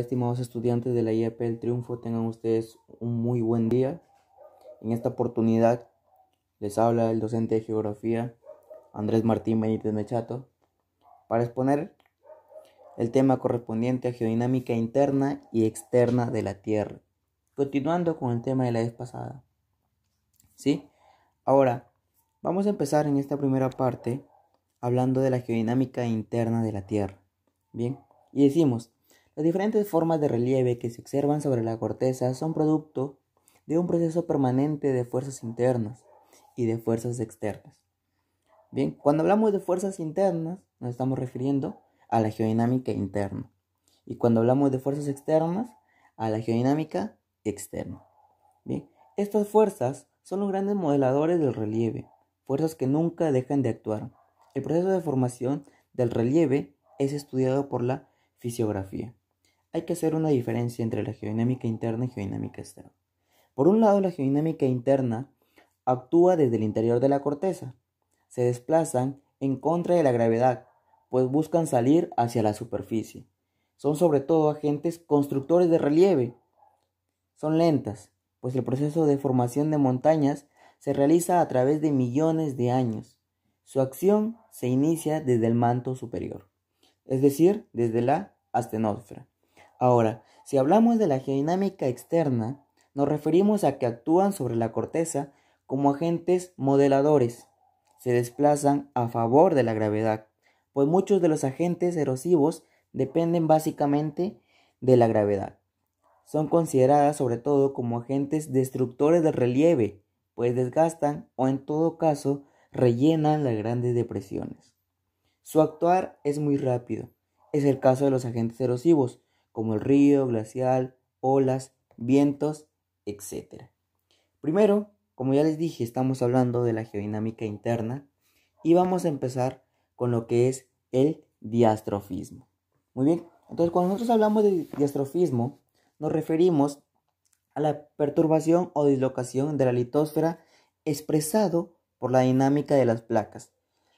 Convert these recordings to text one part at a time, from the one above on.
estimados estudiantes de la IEP El Triunfo. Tengan ustedes un muy buen día. En esta oportunidad les habla el docente de Geografía, Andrés Martín Benítez Mechato, para exponer el tema correspondiente a geodinámica interna y externa de la Tierra. Continuando con el tema de la vez pasada. ¿Sí? Ahora, vamos a empezar en esta primera parte hablando de la geodinámica interna de la Tierra. Bien, y decimos, las diferentes formas de relieve que se observan sobre la corteza son producto de un proceso permanente de fuerzas internas y de fuerzas externas. Bien, cuando hablamos de fuerzas internas, nos estamos refiriendo a la geodinámica interna. Y cuando hablamos de fuerzas externas, a la geodinámica externa. Bien, estas fuerzas son los grandes modeladores del relieve, fuerzas que nunca dejan de actuar. El proceso de formación del relieve es estudiado por la fisiografía hay que hacer una diferencia entre la geodinámica interna y geodinámica externa. Por un lado, la geodinámica interna actúa desde el interior de la corteza. Se desplazan en contra de la gravedad, pues buscan salir hacia la superficie. Son sobre todo agentes constructores de relieve. Son lentas, pues el proceso de formación de montañas se realiza a través de millones de años. Su acción se inicia desde el manto superior, es decir, desde la astenósfera Ahora, si hablamos de la geodinámica externa, nos referimos a que actúan sobre la corteza como agentes modeladores. Se desplazan a favor de la gravedad, pues muchos de los agentes erosivos dependen básicamente de la gravedad. Son consideradas sobre todo como agentes destructores de relieve, pues desgastan o en todo caso rellenan las grandes depresiones. Su actuar es muy rápido. Es el caso de los agentes erosivos, como el río, glacial, olas, vientos, etc. Primero, como ya les dije, estamos hablando de la geodinámica interna y vamos a empezar con lo que es el diastrofismo. Muy bien, entonces cuando nosotros hablamos de diastrofismo, nos referimos a la perturbación o dislocación de la litosfera expresado por la dinámica de las placas,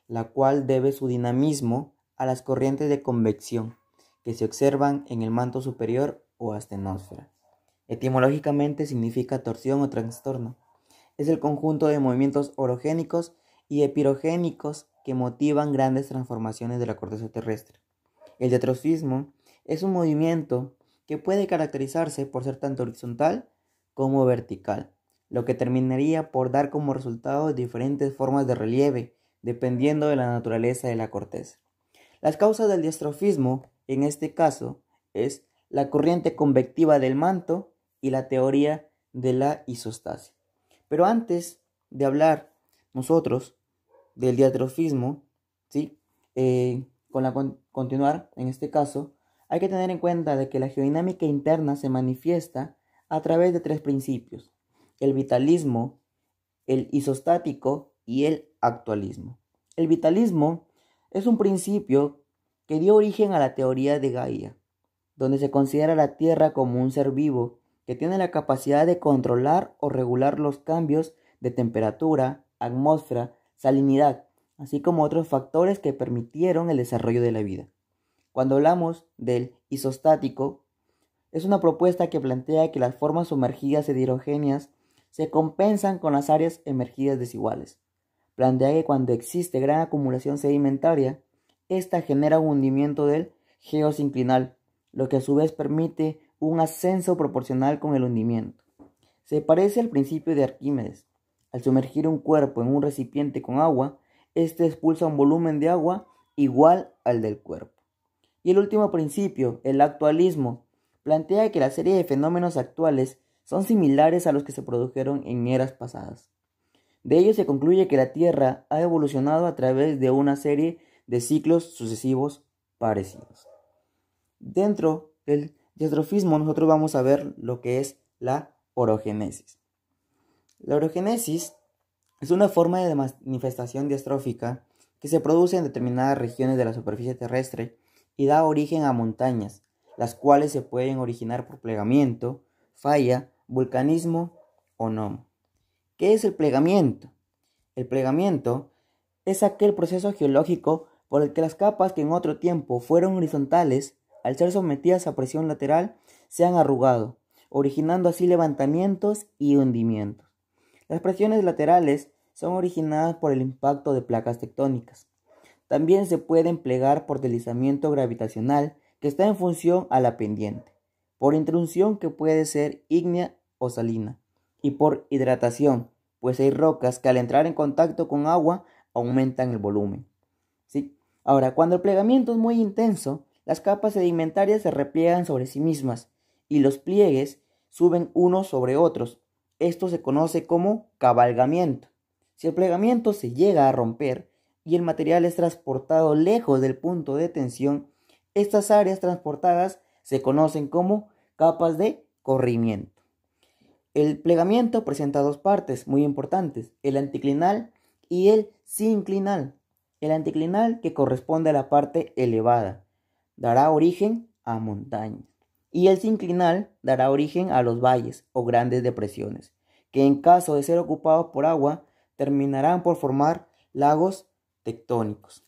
la cual debe su dinamismo a las corrientes de convección que se observan en el manto superior o astenósfera. Etimológicamente significa torsión o trastorno. Es el conjunto de movimientos orogénicos y epirogénicos que motivan grandes transformaciones de la corteza terrestre. El diatrofismo es un movimiento que puede caracterizarse por ser tanto horizontal como vertical, lo que terminaría por dar como resultado diferentes formas de relieve, dependiendo de la naturaleza de la corteza. Las causas del diastrofismo en este caso es la corriente convectiva del manto y la teoría de la isostasia. Pero antes de hablar nosotros del diatrofismo, ¿sí? Eh, con la continuar en este caso, hay que tener en cuenta de que la geodinámica interna se manifiesta a través de tres principios, el vitalismo, el isostático y el actualismo. El vitalismo es un principio que dio origen a la teoría de Gaia, donde se considera la Tierra como un ser vivo que tiene la capacidad de controlar o regular los cambios de temperatura, atmósfera, salinidad, así como otros factores que permitieron el desarrollo de la vida. Cuando hablamos del isostático, es una propuesta que plantea que las formas sumergidas e heterogéneas se compensan con las áreas emergidas desiguales. Plantea que cuando existe gran acumulación sedimentaria, esta genera un hundimiento del geosinclinal, lo que a su vez permite un ascenso proporcional con el hundimiento. Se parece al principio de Arquímedes. Al sumergir un cuerpo en un recipiente con agua, éste expulsa un volumen de agua igual al del cuerpo. Y el último principio, el actualismo, plantea que la serie de fenómenos actuales son similares a los que se produjeron en eras pasadas. De ello se concluye que la Tierra ha evolucionado a través de una serie de ciclos sucesivos parecidos. Dentro del diastrofismo nosotros vamos a ver lo que es la orogenesis. La orogenesis es una forma de manifestación diastrófica que se produce en determinadas regiones de la superficie terrestre y da origen a montañas, las cuales se pueden originar por plegamiento, falla, vulcanismo o no. ¿Qué es el plegamiento? El plegamiento es aquel proceso geológico por el que las capas que en otro tiempo fueron horizontales, al ser sometidas a presión lateral, se han arrugado, originando así levantamientos y hundimientos. Las presiones laterales son originadas por el impacto de placas tectónicas. También se pueden plegar por deslizamiento gravitacional que está en función a la pendiente, por intrusión que puede ser ígnea o salina, y por hidratación, pues hay rocas que al entrar en contacto con agua aumentan el volumen. ¿Sí? Ahora, cuando el plegamiento es muy intenso, las capas sedimentarias se repliegan sobre sí mismas y los pliegues suben unos sobre otros. Esto se conoce como cabalgamiento. Si el plegamiento se llega a romper y el material es transportado lejos del punto de tensión, estas áreas transportadas se conocen como capas de corrimiento. El plegamiento presenta dos partes muy importantes, el anticlinal y el sinclinal el anticlinal que corresponde a la parte elevada dará origen a montañas y el sinclinal dará origen a los valles o grandes depresiones, que en caso de ser ocupados por agua terminarán por formar lagos tectónicos.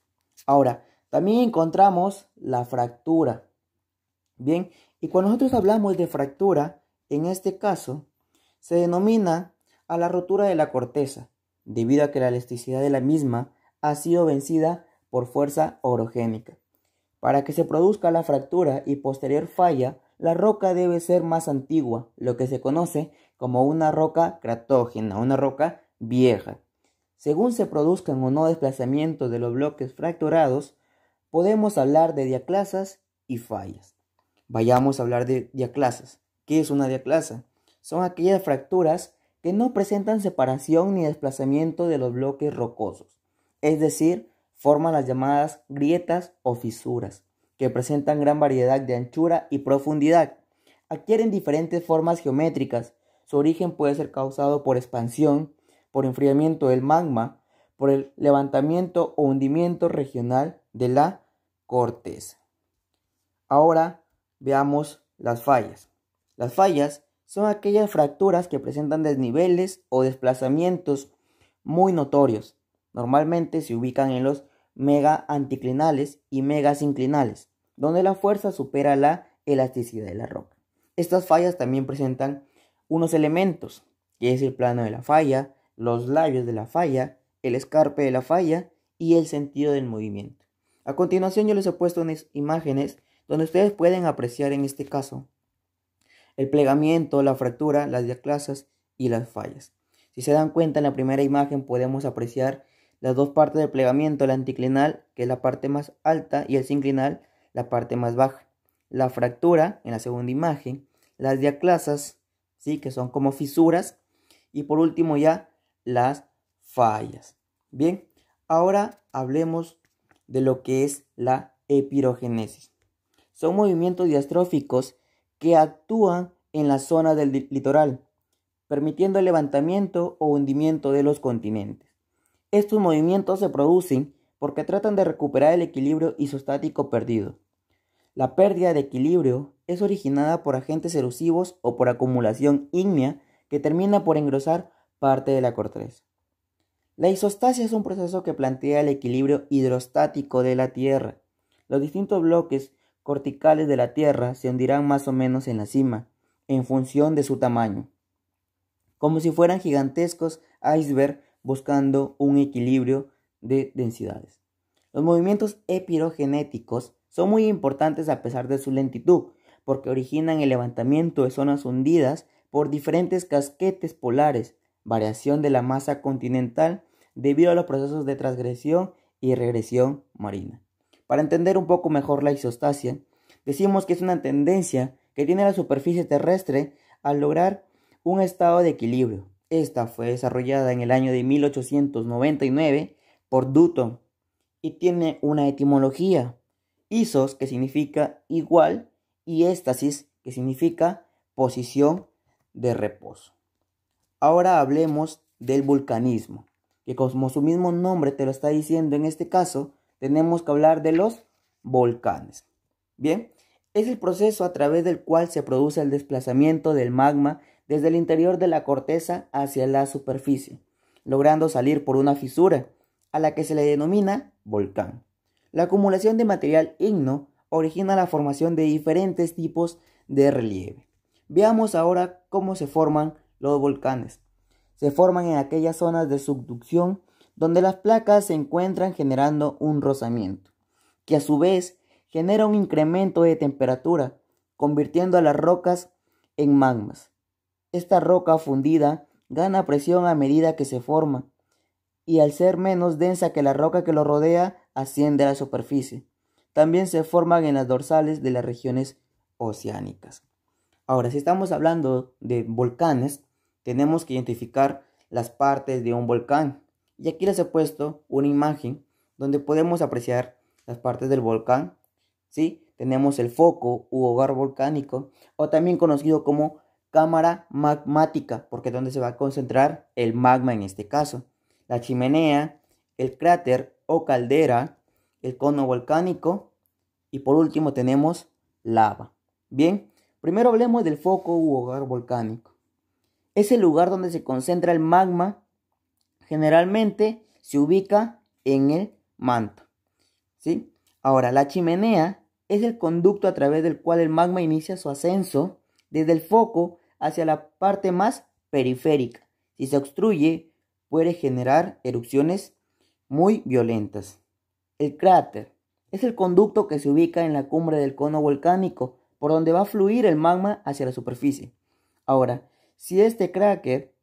Ahora, también encontramos la fractura. Bien, y cuando nosotros hablamos de fractura, en este caso, se denomina a la rotura de la corteza, debido a que la elasticidad de la misma ha sido vencida por fuerza orogénica. Para que se produzca la fractura y posterior falla, la roca debe ser más antigua, lo que se conoce como una roca cratógena, una roca vieja. Según se produzcan o no desplazamientos de los bloques fracturados, podemos hablar de diaclasas y fallas. Vayamos a hablar de diaclasas. ¿Qué es una diaclasa? Son aquellas fracturas que no presentan separación ni desplazamiento de los bloques rocosos es decir, forman las llamadas grietas o fisuras, que presentan gran variedad de anchura y profundidad. Adquieren diferentes formas geométricas. Su origen puede ser causado por expansión, por enfriamiento del magma, por el levantamiento o hundimiento regional de la corteza. Ahora veamos las fallas. Las fallas son aquellas fracturas que presentan desniveles o desplazamientos muy notorios, Normalmente se ubican en los mega anticlinales y mega sinclinales donde la fuerza supera la elasticidad de la roca. Estas fallas también presentan unos elementos, que es el plano de la falla, los labios de la falla, el escarpe de la falla y el sentido del movimiento. A continuación yo les he puesto unas imágenes donde ustedes pueden apreciar en este caso el plegamiento, la fractura, las diaclasas y las fallas. Si se dan cuenta en la primera imagen podemos apreciar las dos partes del plegamiento, la anticlinal, que es la parte más alta, y el sinclinal, la parte más baja. La fractura, en la segunda imagen, las diaclasas, ¿sí? que son como fisuras, y por último ya las fallas. Bien, ahora hablemos de lo que es la epirogenesis. Son movimientos diastróficos que actúan en la zona del litoral, permitiendo el levantamiento o hundimiento de los continentes. Estos movimientos se producen porque tratan de recuperar el equilibrio isostático perdido. La pérdida de equilibrio es originada por agentes erosivos o por acumulación ígnea que termina por engrosar parte de la corteza. La isostasia es un proceso que plantea el equilibrio hidrostático de la Tierra. Los distintos bloques corticales de la Tierra se hundirán más o menos en la cima, en función de su tamaño. Como si fueran gigantescos iceberg buscando un equilibrio de densidades. Los movimientos epirogenéticos son muy importantes a pesar de su lentitud, porque originan el levantamiento de zonas hundidas por diferentes casquetes polares, variación de la masa continental debido a los procesos de transgresión y regresión marina. Para entender un poco mejor la isostasia, decimos que es una tendencia que tiene la superficie terrestre al lograr un estado de equilibrio, esta fue desarrollada en el año de 1899 por Dutton y tiene una etimología. Isos, que significa igual, y éstasis, que significa posición de reposo. Ahora hablemos del vulcanismo, que como su mismo nombre te lo está diciendo en este caso, tenemos que hablar de los volcanes. Bien, es el proceso a través del cual se produce el desplazamiento del magma desde el interior de la corteza hacia la superficie, logrando salir por una fisura, a la que se le denomina volcán. La acumulación de material igno origina la formación de diferentes tipos de relieve. Veamos ahora cómo se forman los volcanes. Se forman en aquellas zonas de subducción donde las placas se encuentran generando un rozamiento, que a su vez genera un incremento de temperatura, convirtiendo a las rocas en magmas. Esta roca fundida gana presión a medida que se forma y al ser menos densa que la roca que lo rodea, asciende a la superficie. También se forman en las dorsales de las regiones oceánicas. Ahora, si estamos hablando de volcanes, tenemos que identificar las partes de un volcán. Y aquí les he puesto una imagen donde podemos apreciar las partes del volcán. Tenemos el foco u hogar volcánico, o también conocido como cámara magmática, porque es donde se va a concentrar el magma en este caso. La chimenea, el cráter o caldera, el cono volcánico y por último tenemos lava. Bien, primero hablemos del foco u hogar volcánico. Es el lugar donde se concentra el magma. Generalmente se ubica en el manto. ¿sí? Ahora, la chimenea es el conducto a través del cual el magma inicia su ascenso desde el foco hacia la parte más periférica. Si se obstruye, puede generar erupciones muy violentas. El cráter es el conducto que se ubica en la cumbre del cono volcánico, por donde va a fluir el magma hacia la superficie. Ahora, si este cráter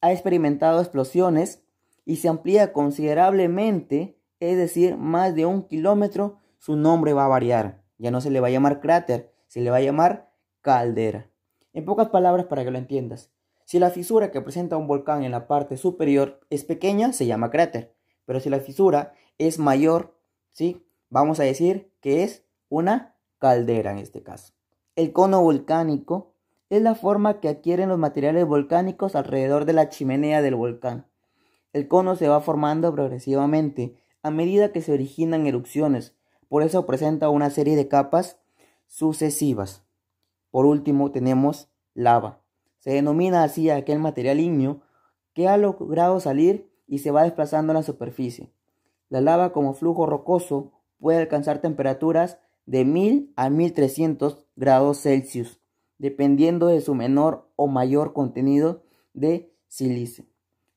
ha experimentado explosiones y se amplía considerablemente, es decir, más de un kilómetro, su nombre va a variar. Ya no se le va a llamar cráter, se le va a llamar caldera. En pocas palabras para que lo entiendas, si la fisura que presenta un volcán en la parte superior es pequeña, se llama cráter, pero si la fisura es mayor, ¿sí? Vamos a decir que es una caldera en este caso. El cono volcánico es la forma que adquieren los materiales volcánicos alrededor de la chimenea del volcán. El cono se va formando progresivamente a medida que se originan erupciones, por eso presenta una serie de capas sucesivas. Por último, tenemos lava. Se denomina así aquel material ígneo que ha logrado salir y se va desplazando a la superficie. La lava como flujo rocoso puede alcanzar temperaturas de 1000 a 1300 grados Celsius, dependiendo de su menor o mayor contenido de sílice.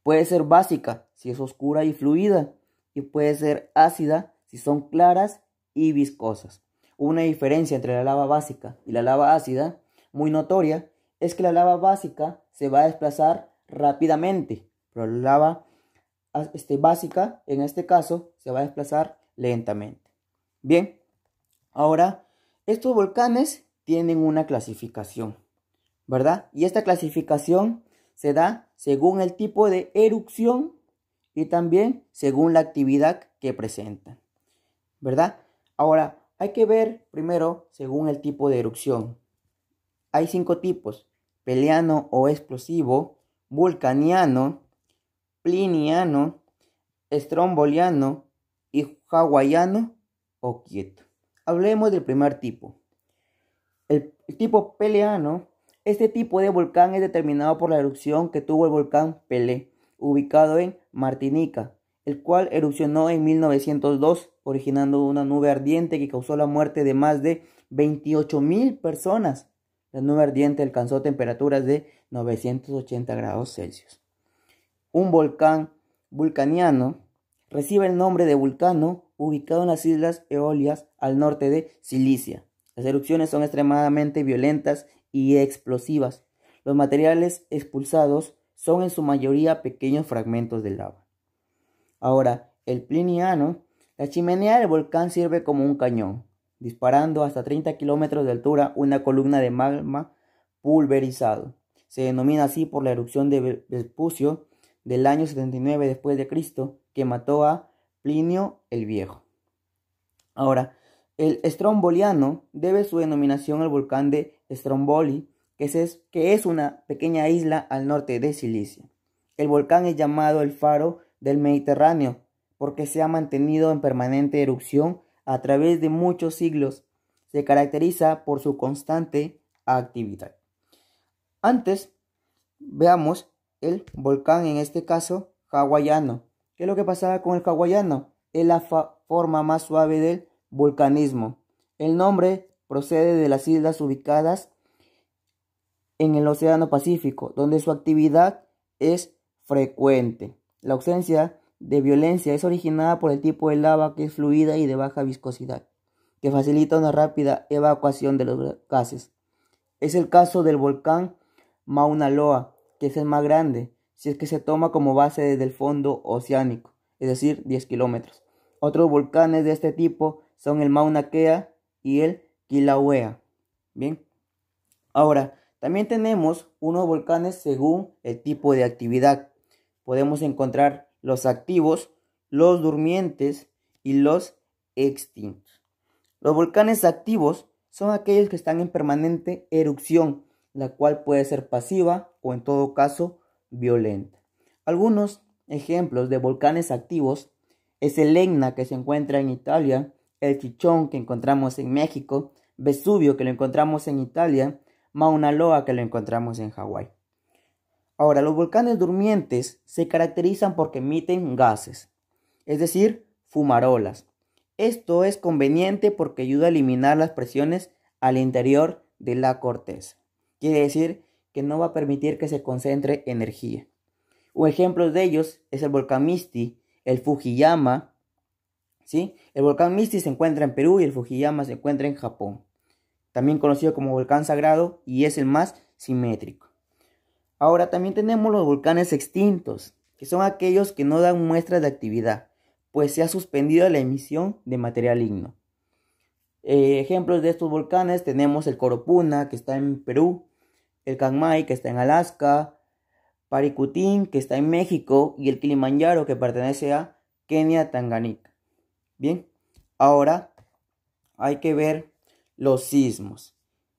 Puede ser básica si es oscura y fluida, y puede ser ácida si son claras y viscosas una diferencia entre la lava básica y la lava ácida muy notoria es que la lava básica se va a desplazar rápidamente, pero la lava este, básica en este caso se va a desplazar lentamente. Bien, ahora estos volcanes tienen una clasificación, ¿verdad? Y esta clasificación se da según el tipo de erupción y también según la actividad que presentan, ¿verdad? Ahora, hay que ver primero según el tipo de erupción. Hay cinco tipos, peleano o explosivo, vulcaniano, pliniano, estromboliano y hawaiano o quieto. Hablemos del primer tipo. El, tipo peleano, este tipo de volcán es determinado por la erupción que tuvo el volcán Pelé, ubicado en Martinica, el cual erupcionó en 1902 originando una nube ardiente que causó la muerte de más de 28.000 personas. La nube ardiente alcanzó temperaturas de 980 grados Celsius. Un volcán vulcaniano recibe el nombre de vulcano ubicado en las islas Eolias al norte de Sicilia. Las erupciones son extremadamente violentas y explosivas. Los materiales expulsados son en su mayoría pequeños fragmentos de lava. Ahora, el pliniano la chimenea del volcán sirve como un cañón, disparando hasta 30 kilómetros de altura una columna de magma pulverizado. Se denomina así por la erupción de Vespucio del año 79 después de Cristo, que mató a Plinio el Viejo. Ahora, el Stromboliano debe su denominación al volcán de Stromboli, que es, que es una pequeña isla al norte de Sicilia. El volcán es llamado el faro del Mediterráneo porque se ha mantenido en permanente erupción a través de muchos siglos. Se caracteriza por su constante actividad. Antes, veamos el volcán, en este caso, hawaiano. ¿Qué es lo que pasaba con el hawaiano? Es la forma más suave del volcanismo. El nombre procede de las islas ubicadas en el Océano Pacífico, donde su actividad es frecuente. La ausencia de violencia es originada por el tipo de lava que es fluida y de baja viscosidad, que facilita una rápida evacuación de los gases. Es el caso del volcán Mauna Loa, que es el más grande, si es que se toma como base desde el fondo oceánico, es decir, 10 kilómetros. Otros volcanes de este tipo son el Mauna Kea y el Kilauea. Bien, ahora también tenemos unos volcanes según el tipo de actividad. Podemos encontrar los activos, los durmientes y los extintos. Los volcanes activos son aquellos que están en permanente erupción, la cual puede ser pasiva o en todo caso violenta. Algunos ejemplos de volcanes activos es el Egna que se encuentra en Italia, el Chichón que encontramos en México, Vesubio que lo encontramos en Italia, Mauna Loa que lo encontramos en Hawái. Ahora, los volcanes durmientes se caracterizan porque emiten gases, es decir, fumarolas. Esto es conveniente porque ayuda a eliminar las presiones al interior de la corteza. Quiere decir que no va a permitir que se concentre energía. Un ejemplo de ellos es el volcán Misti, el Fujiyama. ¿sí? El volcán Misti se encuentra en Perú y el Fujiyama se encuentra en Japón. También conocido como volcán sagrado y es el más simétrico. Ahora también tenemos los volcanes extintos, que son aquellos que no dan muestras de actividad, pues se ha suspendido la emisión de material igno. Eh, ejemplos de estos volcanes tenemos el Coropuna, que está en Perú, el Kangmai, que está en Alaska, Paricutín, que está en México, y el Kilimanjaro, que pertenece a Kenia, Tanganica. Bien, ahora hay que ver los sismos.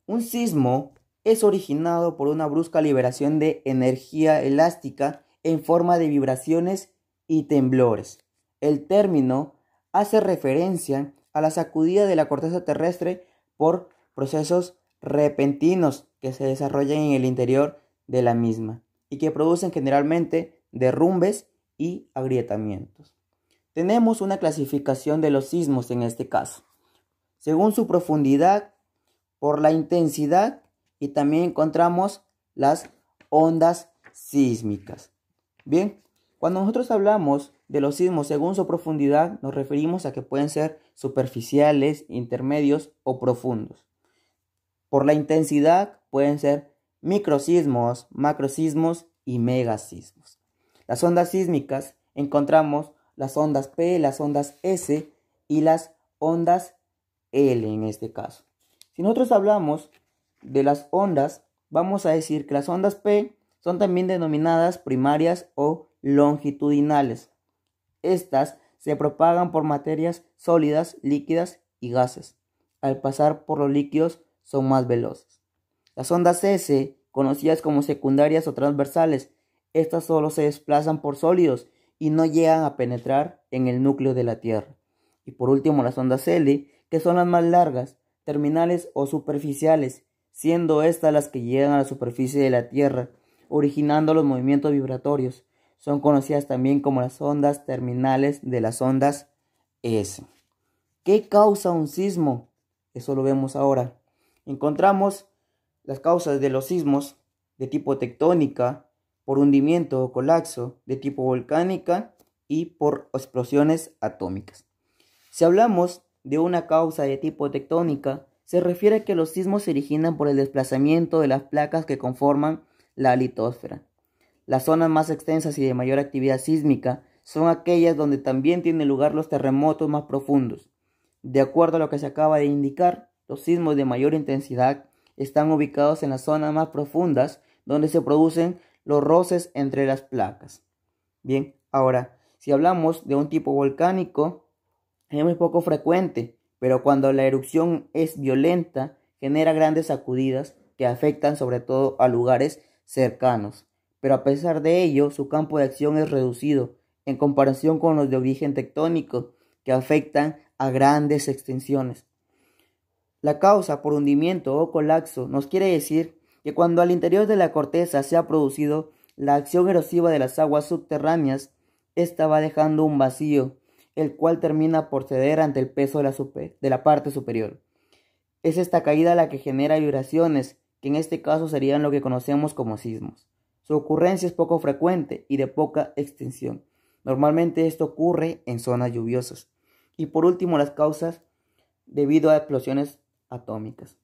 Un sismo es originado por una brusca liberación de energía elástica en forma de vibraciones y temblores. El término hace referencia a la sacudida de la corteza terrestre por procesos repentinos que se desarrollan en el interior de la misma y que producen generalmente derrumbes y agrietamientos. Tenemos una clasificación de los sismos en este caso, según su profundidad, por la intensidad y también encontramos las ondas sísmicas. Bien, cuando nosotros hablamos de los sismos según su profundidad, nos referimos a que pueden ser superficiales, intermedios o profundos. Por la intensidad pueden ser microsismos, macrosismos y megasismos. Las ondas sísmicas encontramos las ondas P, las ondas S y las ondas L en este caso. Si nosotros hablamos de las ondas, vamos a decir que las ondas P son también denominadas primarias o longitudinales. Estas se propagan por materias sólidas, líquidas y gases. Al pasar por los líquidos son más veloces. Las ondas S, conocidas como secundarias o transversales, estas solo se desplazan por sólidos y no llegan a penetrar en el núcleo de la Tierra. Y por último, las ondas L, que son las más largas, terminales o superficiales, siendo estas las que llegan a la superficie de la Tierra, originando los movimientos vibratorios. Son conocidas también como las ondas terminales de las ondas S. ¿Qué causa un sismo? Eso lo vemos ahora. Encontramos las causas de los sismos de tipo tectónica, por hundimiento o colapso, de tipo volcánica y por explosiones atómicas. Si hablamos de una causa de tipo tectónica, se refiere a que los sismos se originan por el desplazamiento de las placas que conforman la litosfera. Las zonas más extensas y de mayor actividad sísmica son aquellas donde también tienen lugar los terremotos más profundos. De acuerdo a lo que se acaba de indicar, los sismos de mayor intensidad están ubicados en las zonas más profundas donde se producen los roces entre las placas. Bien, ahora, si hablamos de un tipo volcánico, es muy poco frecuente pero cuando la erupción es violenta genera grandes sacudidas que afectan sobre todo a lugares cercanos. Pero a pesar de ello, su campo de acción es reducido en comparación con los de origen tectónico que afectan a grandes extensiones. La causa por hundimiento o colapso nos quiere decir que cuando al interior de la corteza se ha producido la acción erosiva de las aguas subterráneas, esta va dejando un vacío el cual termina por ceder ante el peso de la, de la parte superior. Es esta caída la que genera vibraciones, que en este caso serían lo que conocemos como sismos. Su ocurrencia es poco frecuente y de poca extensión. Normalmente esto ocurre en zonas lluviosas. Y por último, las causas debido a explosiones atómicas.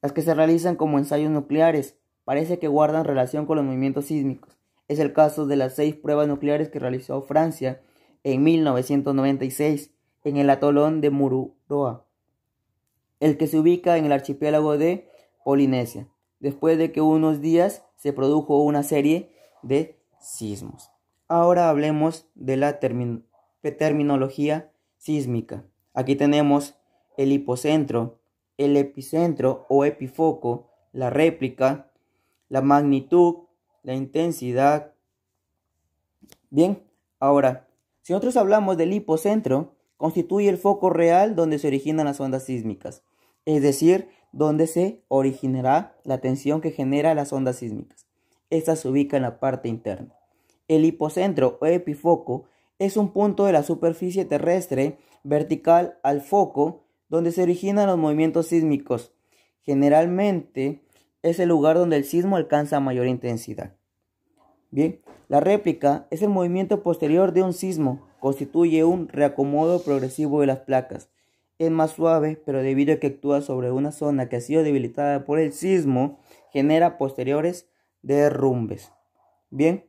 Las que se realizan como ensayos nucleares parece que guardan relación con los movimientos sísmicos. Es el caso de las seis pruebas nucleares que realizó Francia en 1996 en el atolón de Mururoa, el que se ubica en el archipiélago de Polinesia, después de que unos días se produjo una serie de sismos. Ahora hablemos de la terminología sísmica. Aquí tenemos el hipocentro, el epicentro o epifoco, la réplica, la magnitud, la intensidad. Bien, ahora si nosotros hablamos del hipocentro, constituye el foco real donde se originan las ondas sísmicas, es decir, donde se originará la tensión que genera las ondas sísmicas. Esta se ubica en la parte interna. El hipocentro o epifoco es un punto de la superficie terrestre vertical al foco donde se originan los movimientos sísmicos. Generalmente es el lugar donde el sismo alcanza mayor intensidad. Bien, la réplica es el movimiento posterior de un sismo, constituye un reacomodo progresivo de las placas. Es más suave, pero debido a que actúa sobre una zona que ha sido debilitada por el sismo, genera posteriores derrumbes. Bien,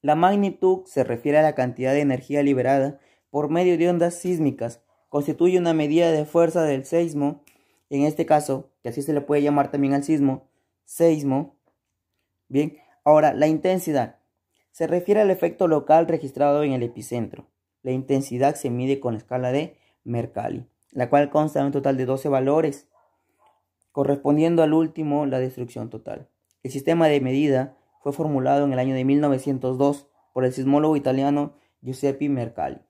la magnitud se refiere a la cantidad de energía liberada por medio de ondas sísmicas. Constituye una medida de fuerza del sismo, en este caso, que así se le puede llamar también al sismo, sismo. Bien, Ahora, la intensidad. Se refiere al efecto local registrado en el epicentro. La intensidad se mide con la escala de Mercalli, la cual consta de un total de 12 valores, correspondiendo al último, la destrucción total. El sistema de medida fue formulado en el año de 1902 por el sismólogo italiano Giuseppe Mercalli,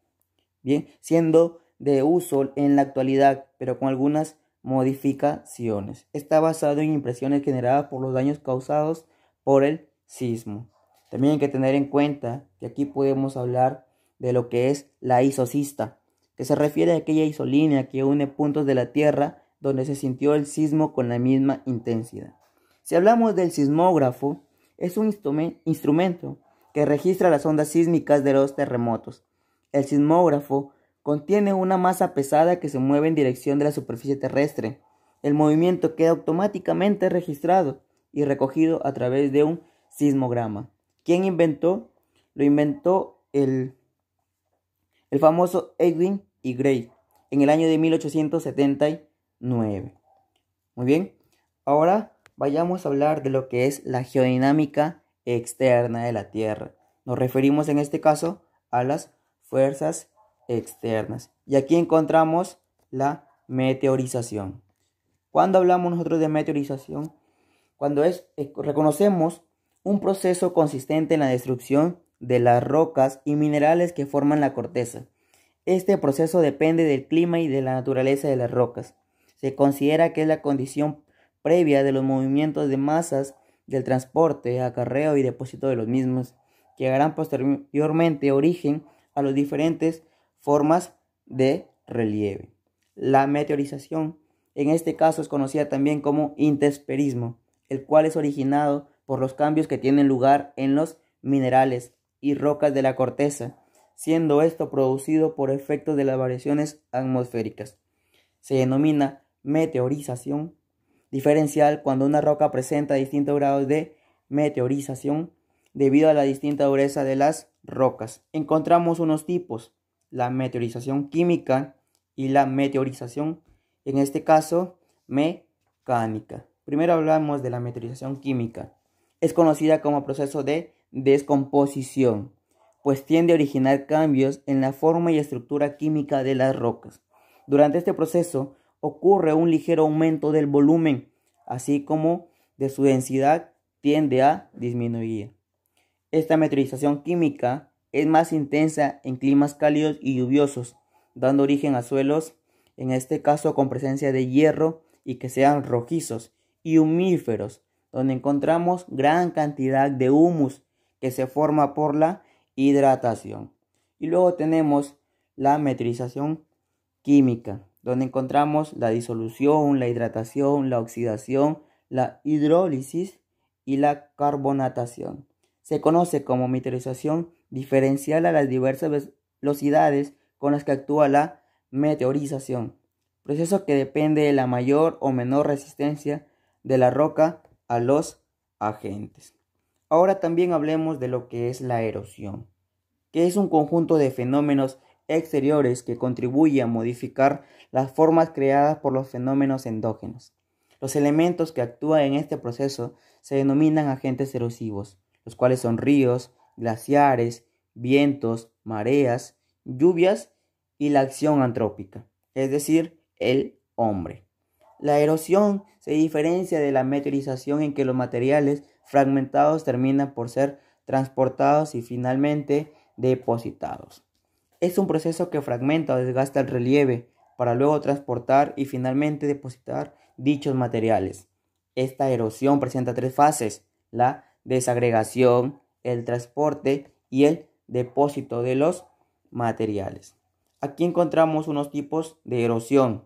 bien, siendo de uso en la actualidad, pero con algunas modificaciones. Está basado en impresiones generadas por los daños causados por el sismo. También hay que tener en cuenta que aquí podemos hablar de lo que es la isocista, que se refiere a aquella isolínea que une puntos de la Tierra donde se sintió el sismo con la misma intensidad. Si hablamos del sismógrafo, es un instrumento que registra las ondas sísmicas de los terremotos. El sismógrafo contiene una masa pesada que se mueve en dirección de la superficie terrestre. El movimiento queda automáticamente registrado y recogido a través de un sismograma. ¿Quién inventó? Lo inventó el, el famoso Edwin y Gray en el año de 1879. Muy bien, ahora vayamos a hablar de lo que es la geodinámica externa de la Tierra. Nos referimos en este caso a las fuerzas externas. Y aquí encontramos la meteorización. Cuando hablamos nosotros de meteorización, cuando es, eh, reconocemos un proceso consistente en la destrucción de las rocas y minerales que forman la corteza. Este proceso depende del clima y de la naturaleza de las rocas. Se considera que es la condición previa de los movimientos de masas, del transporte, acarreo y depósito de los mismos, que harán posteriormente origen a las diferentes formas de relieve. La meteorización, en este caso es conocida también como intesperismo, el cual es originado por los cambios que tienen lugar en los minerales y rocas de la corteza, siendo esto producido por efectos de las variaciones atmosféricas. Se denomina meteorización diferencial cuando una roca presenta distintos grados de meteorización debido a la distinta dureza de las rocas. Encontramos unos tipos, la meteorización química y la meteorización, en este caso, mecánica. Primero hablamos de la meteorización química es conocida como proceso de descomposición, pues tiende a originar cambios en la forma y estructura química de las rocas. Durante este proceso ocurre un ligero aumento del volumen, así como de su densidad tiende a disminuir. Esta meteorización química es más intensa en climas cálidos y lluviosos, dando origen a suelos, en este caso con presencia de hierro y que sean rojizos y humíferos, donde encontramos gran cantidad de humus que se forma por la hidratación. Y luego tenemos la meteorización química, donde encontramos la disolución, la hidratación, la oxidación, la hidrólisis y la carbonatación. Se conoce como meteorización diferencial a las diversas velocidades con las que actúa la meteorización, proceso que depende de la mayor o menor resistencia de la roca a los agentes. Ahora también hablemos de lo que es la erosión, que es un conjunto de fenómenos exteriores que contribuye a modificar las formas creadas por los fenómenos endógenos. Los elementos que actúan en este proceso se denominan agentes erosivos, los cuales son ríos, glaciares, vientos, mareas, lluvias y la acción antrópica, es decir, el hombre. La erosión se diferencia de la meteorización en que los materiales fragmentados terminan por ser transportados y finalmente depositados. Es un proceso que fragmenta o desgasta el relieve para luego transportar y finalmente depositar dichos materiales. Esta erosión presenta tres fases, la desagregación, el transporte y el depósito de los materiales. Aquí encontramos unos tipos de erosión.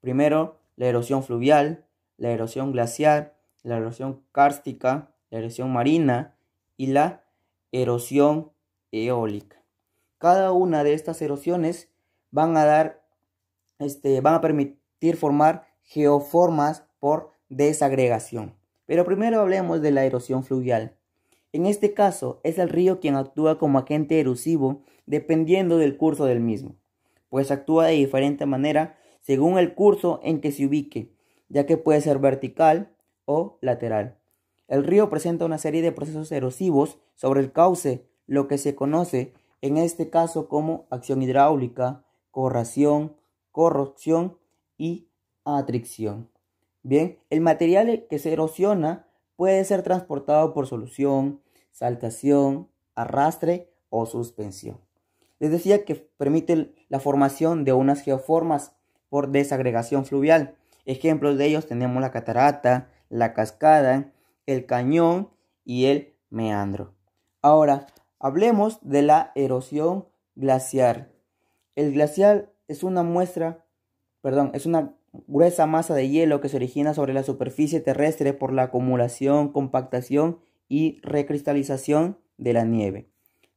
Primero, la erosión fluvial, la erosión glacial, la erosión kárstica, la erosión marina y la erosión eólica. Cada una de estas erosiones van a dar, este, van a permitir formar geoformas por desagregación. Pero primero hablemos de la erosión fluvial. En este caso, es el río quien actúa como agente erosivo dependiendo del curso del mismo, pues actúa de diferente manera según el curso en que se ubique, ya que puede ser vertical o lateral. El río presenta una serie de procesos erosivos sobre el cauce, lo que se conoce en este caso como acción hidráulica, corrasión, corrupción y atricción. Bien, el material que se erosiona puede ser transportado por solución, saltación, arrastre o suspensión. Les decía que permite la formación de unas geoformas por desagregación fluvial. Ejemplos de ellos tenemos la catarata, la cascada, el cañón y el meandro. Ahora, hablemos de la erosión glaciar. El glaciar es una muestra, perdón, es una gruesa masa de hielo que se origina sobre la superficie terrestre por la acumulación, compactación y recristalización de la nieve.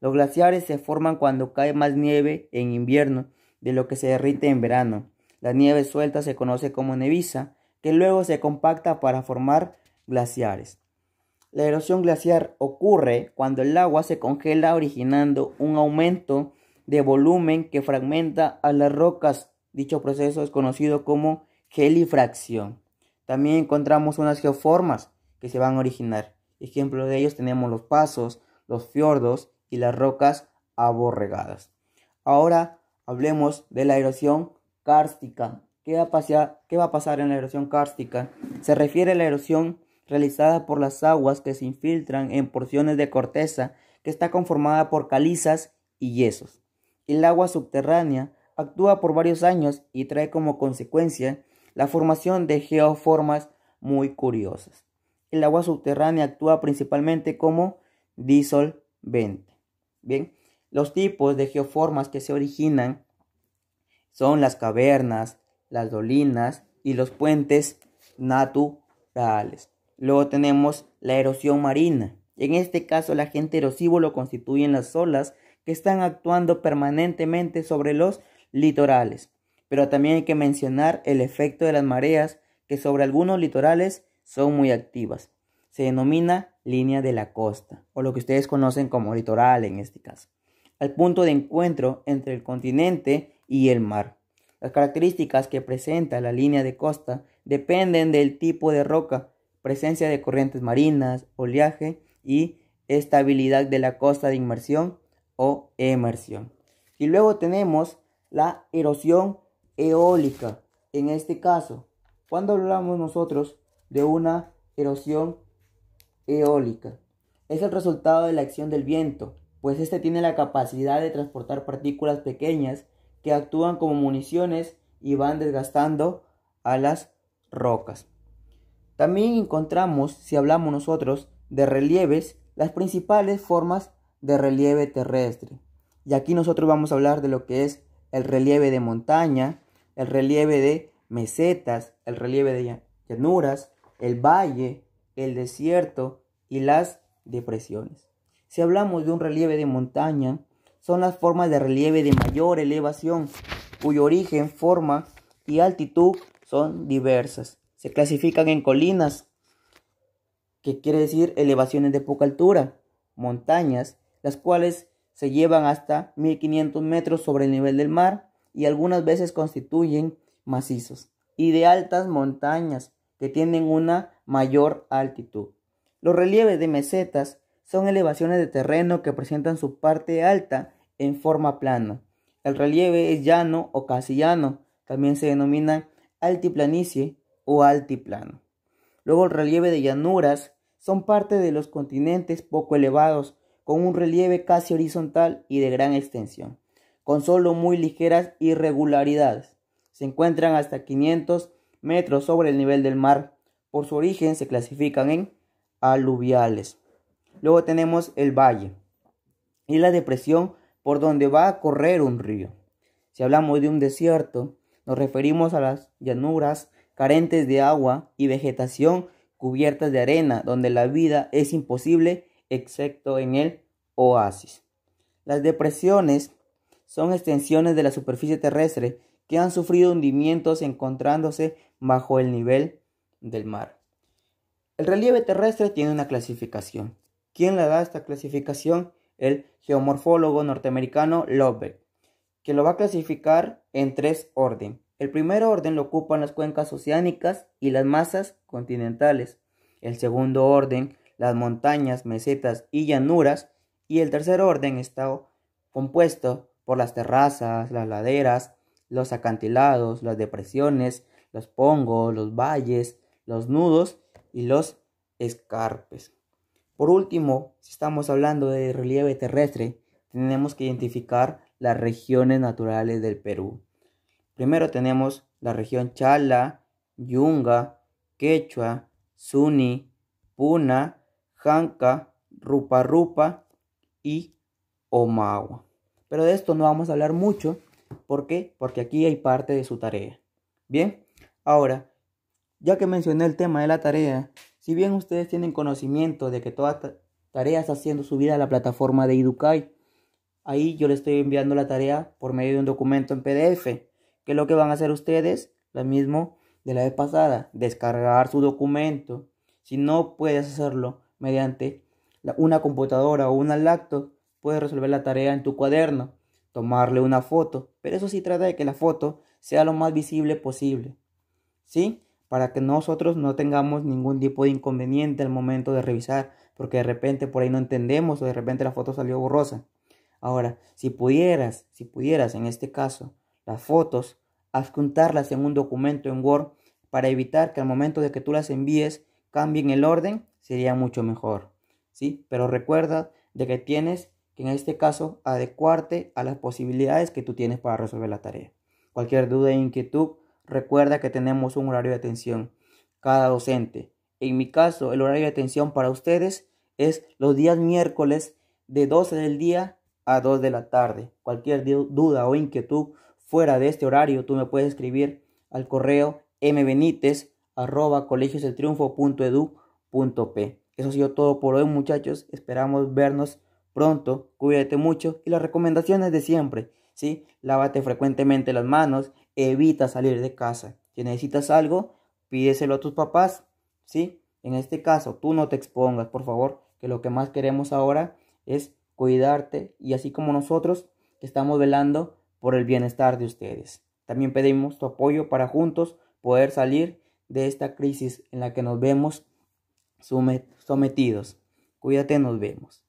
Los glaciares se forman cuando cae más nieve en invierno de lo que se derrite en verano. La nieve suelta se conoce como neviza, que luego se compacta para formar glaciares. La erosión glaciar ocurre cuando el agua se congela originando un aumento de volumen que fragmenta a las rocas. Dicho proceso es conocido como gelifracción. También encontramos unas geoformas que se van a originar. Ejemplo de ellos tenemos los pasos, los fiordos y las rocas aborregadas. Ahora hablemos de la erosión kárstica ¿Qué va, a pasar, en la erosión cárstica? Se refiere a la erosión realizada por las aguas que se infiltran en porciones de corteza que está conformada por calizas y yesos. El agua subterránea actúa por varios años y trae como consecuencia la formación de geoformas muy curiosas. El agua subterránea actúa principalmente como disolvente. Bien, los tipos de geoformas que se originan son las cavernas, las dolinas y los puentes naturales. Luego tenemos la erosión marina. En este caso, el agente erosivo lo constituyen las olas que están actuando permanentemente sobre los litorales. Pero también hay que mencionar el efecto de las mareas que sobre algunos litorales son muy activas. Se denomina línea de la costa, o lo que ustedes conocen como litoral en este caso. Al punto de encuentro entre el continente y el mar. Las características que presenta la línea de costa dependen del tipo de roca, presencia de corrientes marinas, oleaje y estabilidad de la costa de inmersión o emersión. Y luego tenemos la erosión eólica. En este caso, cuando hablamos nosotros de una erosión eólica, es el resultado de la acción del viento, pues este tiene la capacidad de transportar partículas pequeñas que actúan como municiones y van desgastando a las rocas. También encontramos, si hablamos nosotros de relieves, las principales formas de relieve terrestre. Y aquí nosotros vamos a hablar de lo que es el relieve de montaña, el relieve de mesetas, el relieve de llanuras, el valle, el desierto y las depresiones. Si hablamos de un relieve de montaña, son las formas de relieve de mayor elevación, cuyo origen, forma y altitud son diversas. Se clasifican en colinas, que quiere decir elevaciones de poca altura, montañas, las cuales se llevan hasta 1500 metros sobre el nivel del mar y algunas veces constituyen macizos, y de altas montañas, que tienen una mayor altitud. Los relieves de mesetas son elevaciones de terreno que presentan su parte alta en forma plana. El relieve es llano o casi llano, también se denomina altiplanicie o altiplano. Luego el relieve de llanuras son parte de los continentes poco elevados, con un relieve casi horizontal y de gran extensión, con solo muy ligeras irregularidades. Se encuentran hasta 500 metros sobre el nivel del mar. Por su origen se clasifican en aluviales. Luego tenemos el valle y la depresión por donde va a correr un río. Si hablamos de un desierto, nos referimos a las llanuras carentes de agua y vegetación cubiertas de arena, donde la vida es imposible excepto en el oasis. Las depresiones son extensiones de la superficie terrestre que han sufrido hundimientos encontrándose bajo el nivel del mar. El relieve terrestre tiene una clasificación. ¿Quién le da esta clasificación? El geomorfólogo norteamericano Lovell, que lo va a clasificar en tres orden. El primer orden lo ocupan las cuencas oceánicas y las masas continentales. El segundo orden, las montañas, mesetas y llanuras. Y el tercer orden está compuesto por las terrazas, las laderas, los acantilados, las depresiones, los pongos, los valles, los nudos y los escarpes. Por último, si estamos hablando de relieve terrestre, tenemos que identificar las regiones naturales del Perú. Primero tenemos la región Chala, Yunga, Quechua, Suni, Puna, Janca, Rupa Rupa y Omagua. Pero de esto no vamos a hablar mucho. ¿Por qué? Porque aquí hay parte de su tarea. Bien, ahora, ya que mencioné el tema de la tarea, si bien ustedes tienen conocimiento de que toda tarea está siendo subida a la plataforma de Edukai, ahí yo le estoy enviando la tarea por medio de un documento en PDF. que es lo que van a hacer ustedes? Lo mismo de la vez pasada, descargar su documento. Si no puedes hacerlo mediante una computadora o una laptop, puedes resolver la tarea en tu cuaderno, tomarle una foto, pero eso sí trata de que la foto sea lo más visible posible. ¿Sí? para que nosotros no tengamos ningún tipo de inconveniente al momento de revisar, porque de repente por ahí no entendemos o de repente la foto salió borrosa. Ahora, si pudieras, si pudieras en este caso, las fotos, adjuntarlas en un documento en Word para evitar que al momento de que tú las envíes cambien el orden, sería mucho mejor. ¿sí? Pero recuerda de que tienes que en este caso adecuarte a las posibilidades que tú tienes para resolver la tarea. Cualquier duda e inquietud Recuerda que tenemos un horario de atención cada docente. En mi caso, el horario de atención para ustedes es los días miércoles de 12 del día a 2 de la tarde. Cualquier duda o inquietud fuera de este horario, tú me puedes escribir al correo mbenites.colegioseltriunfo.edu.p. Eso ha sido todo por hoy, muchachos. Esperamos vernos pronto. Cuídate mucho y las recomendaciones de siempre, ¿sí? Lávate frecuentemente las manos, evita salir de casa. Si necesitas algo, pídeselo a tus papás, ¿sí? En este caso, tú no te expongas, por favor, que lo que más queremos ahora es cuidarte y así como nosotros estamos velando por el bienestar de ustedes. También pedimos tu apoyo para juntos poder salir de esta crisis en la que nos vemos sometidos. Cuídate, nos vemos.